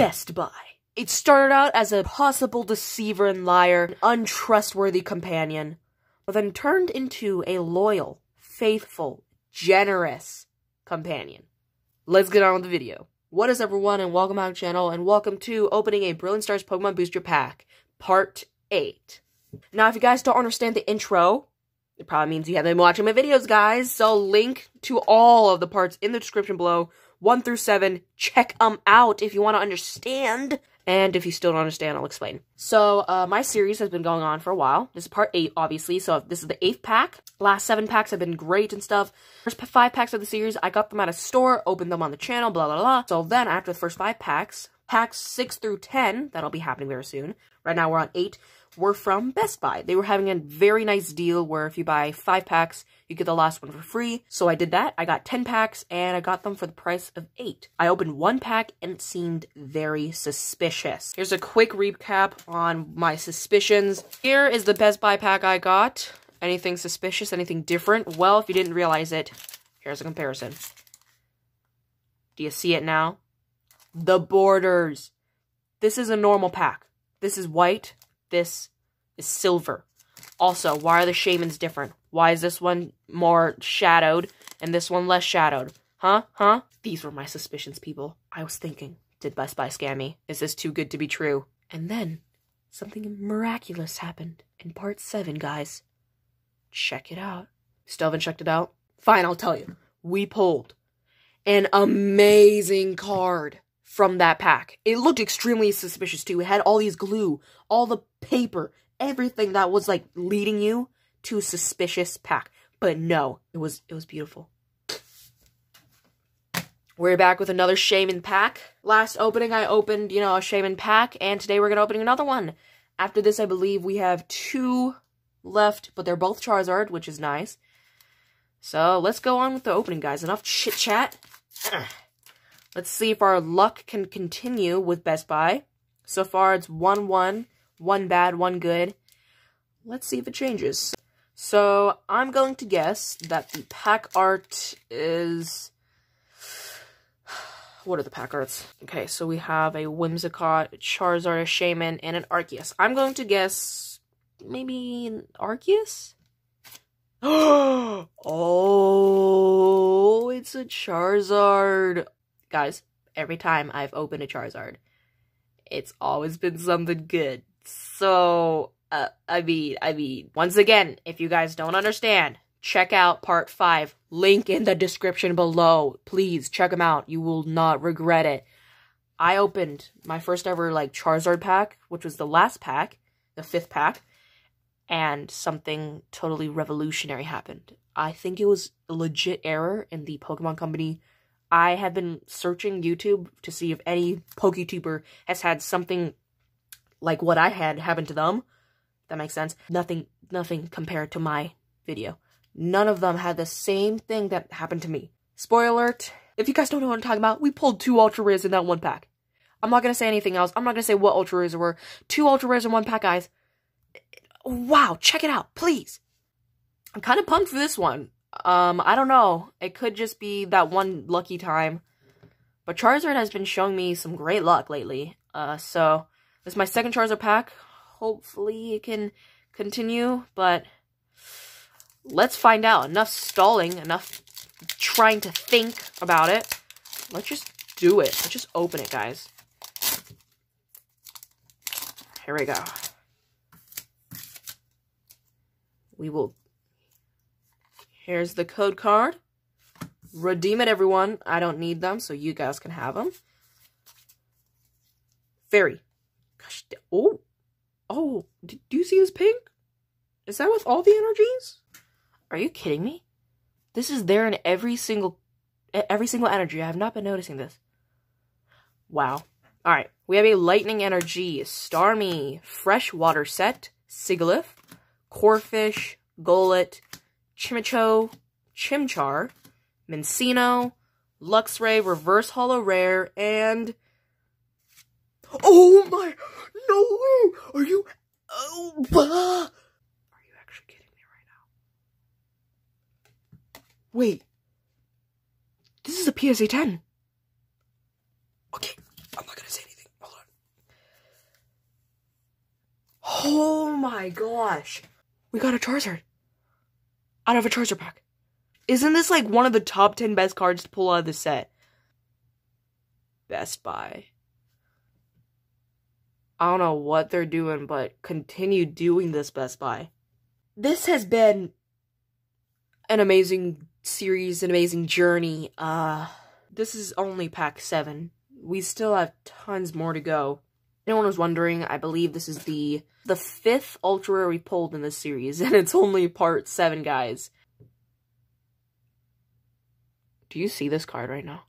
Best Buy. It started out as a possible deceiver and liar, an untrustworthy companion, but then turned into a loyal, faithful, generous companion. Let's get on with the video. What is everyone and welcome back channel and welcome to opening a Brilliant Stars Pokemon Booster Pack, Part 8. Now if you guys don't understand the intro, it probably means you haven't been watching my videos guys, so link to all of the parts in the description below 1 through 7. Check them out if you want to understand. And if you still don't understand, I'll explain. So, uh, my series has been going on for a while. This is part eight, obviously. So, this is the eighth pack. Last seven packs have been great and stuff. First five packs of the series, I got them at a store, opened them on the channel, blah, blah, blah. So, then after the first five packs, Packs 6 through 10, that'll be happening very soon. Right now we're on 8, were from Best Buy. They were having a very nice deal where if you buy 5 packs, you get the last one for free. So I did that. I got 10 packs and I got them for the price of 8. I opened one pack and it seemed very suspicious. Here's a quick recap on my suspicions. Here is the Best Buy pack I got. Anything suspicious? Anything different? Well, if you didn't realize it, here's a comparison. Do you see it now? the borders. This is a normal pack. This is white. This is silver. Also, why are the shamans different? Why is this one more shadowed and this one less shadowed? Huh? Huh? These were my suspicions, people. I was thinking, did Best Buy scam me? Is this too good to be true? And then, something miraculous happened in part 7, guys. Check it out. Still haven't checked it out? Fine, I'll tell you. We pulled an amazing card from that pack. It looked extremely suspicious too. It had all these glue, all the paper, everything that was like leading you to a suspicious pack. But no, it was it was beautiful. We're back with another Shaman pack. Last opening I opened, you know, a Shaman pack, and today we're gonna open another one. After this, I believe we have two left, but they're both Charizard, which is nice. So let's go on with the opening, guys. Enough chit chat. Let's see if our luck can continue with Best Buy. So far, it's 1-1, bad, one good. Let's see if it changes. So, I'm going to guess that the pack art is... What are the pack arts? Okay, so we have a Whimsicott, Charizard, a Shaman, and an Arceus. I'm going to guess maybe an Arceus? oh, it's a Charizard. Guys, every time I've opened a Charizard, it's always been something good. So, uh, I mean, I mean, once again, if you guys don't understand, check out part five. Link in the description below. Please check them out. You will not regret it. I opened my first ever like Charizard pack, which was the last pack, the fifth pack, and something totally revolutionary happened. I think it was a legit error in the Pokemon Company I have been searching YouTube to see if any PokeTuber has had something like what I had happen to them. That makes sense. Nothing, nothing compared to my video. None of them had the same thing that happened to me. Spoiler alert, if you guys don't know what I'm talking about, we pulled two Ultra Rares in that one pack. I'm not going to say anything else. I'm not going to say what Ultra Rares were. Two Ultra Rares in one pack, guys. Wow, check it out, please. I'm kind of pumped for this one. Um, I don't know. It could just be that one lucky time. But Charizard has been showing me some great luck lately. Uh, so this is my second Charizard pack. Hopefully it can continue, but let's find out. Enough stalling, enough trying to think about it. Let's just do it. Let's just open it, guys. Here we go. We will Here's the code card. Redeem it, everyone. I don't need them, so you guys can have them. Fairy. Gosh, oh. Oh, do you see this pink? Is that with all the energies? Are you kidding me? This is there in every single every single energy. I have not been noticing this. Wow. All right. We have a lightning energy, Starmie, freshwater set, Sigilyph, Corfish, Golet, Chimicho, Chimchar, Mincino, Luxray, Reverse Hollow Rare, and... Oh my... No Are you... Oh, bah! Are you actually kidding me right now? Wait. This is a PSA 10. Okay, I'm not gonna say anything. Hold on. Oh my gosh. We got a Charizard out of a treasure pack. Isn't this like one of the top 10 best cards to pull out of the set? Best Buy. I don't know what they're doing, but continue doing this, Best Buy. This has been an amazing series, an amazing journey. Uh, this is only pack 7. We still have tons more to go anyone was wondering, I believe this is the the fifth ultra rare we pulled in this series, and it's only part seven, guys. Do you see this card right now?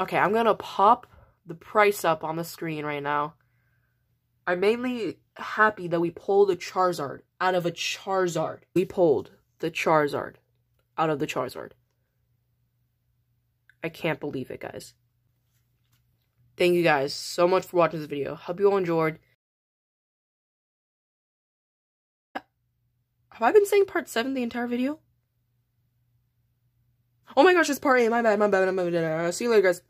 Okay, I'm gonna pop the price up on the screen right now. I'm mainly happy that we pulled a Charizard out of a Charizard. We pulled the Charizard out of the Charizard. I can't believe it, guys. Thank you guys so much for watching this video. Hope you all enjoyed. Have I been saying part 7 the entire video? Oh my gosh, it's part 8. My bad, my bad, my bad. See you later, guys.